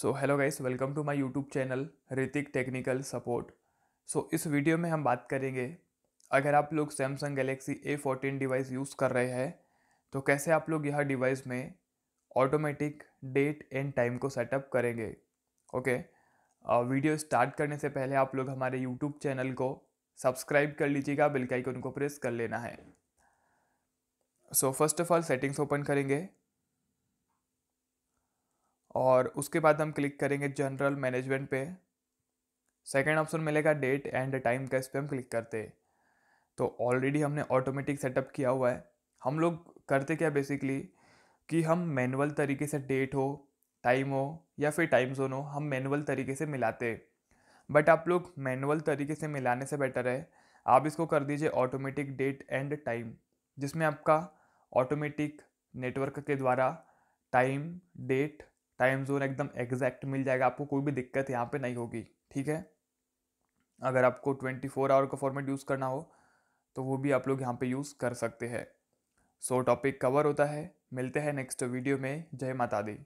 so hello guys welcome to my YouTube channel Hrithik technical support so इस video में हम बात करेंगे अगर आप लोग Samsung Galaxy A fourteen device use कर रहे हैं तो कैसे आप लोग यह डिवाइस में ऑटोमेटिक डेट एंड टाइम को सेटअप करेंगे ओके वीडियो स्टार्ट करने से पहले आप लोग हमारे यूट्यूब चैनल को सब्सक्राइब कर लीजिएगा बिल्कुल उनको को प्रेस कर लेना है so first of all settings open करेंगे और उसके बाद हम क्लिक करेंगे जनरल मैनेजमेंट पे सेकेंड ऑप्शन मिलेगा डेट एंड टाइम का इस पर हम क्लिक करते तो ऑलरेडी हमने ऑटोमेटिक सेटअप किया हुआ है हम लोग करते क्या बेसिकली कि हम मैनुअल तरीके से डेट हो टाइम हो या फिर टाइम जोन हो हम मैनुअल तरीके से मिलाते बट आप लोग मैनुअल तरीके से मिलाने से बेटर है आप इसको कर दीजिए ऑटोमेटिक डेट एंड टाइम जिसमें आपका ऑटोमेटिक नेटवर्क के द्वारा टाइम डेट टाइम जोन एकदम एग्जैक्ट मिल जाएगा आपको कोई भी दिक्कत यहाँ पे नहीं होगी ठीक है अगर आपको ट्वेंटी फोर आवर का फॉर्मेट यूज़ करना हो तो वो भी आप लोग यहाँ पे यूज़ कर सकते हैं सो टॉपिक कवर होता है मिलते हैं नेक्स्ट वीडियो में जय माता दी